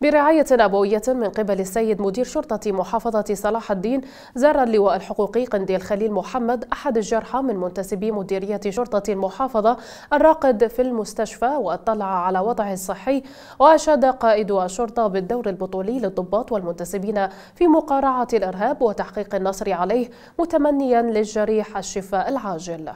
برعاية أبوية من قبل السيد مدير شرطة محافظة صلاح الدين زار اللواء الحقوقي قنديل خليل محمد أحد الجرحى من منتسبي مديرية شرطة المحافظة الراقد في المستشفى واطلع على وضعه الصحي وأشاد قائد الشرطة بالدور البطولي للضباط والمنتسبين في مقارعة الإرهاب وتحقيق النصر عليه متمنيا للجريح الشفاء العاجل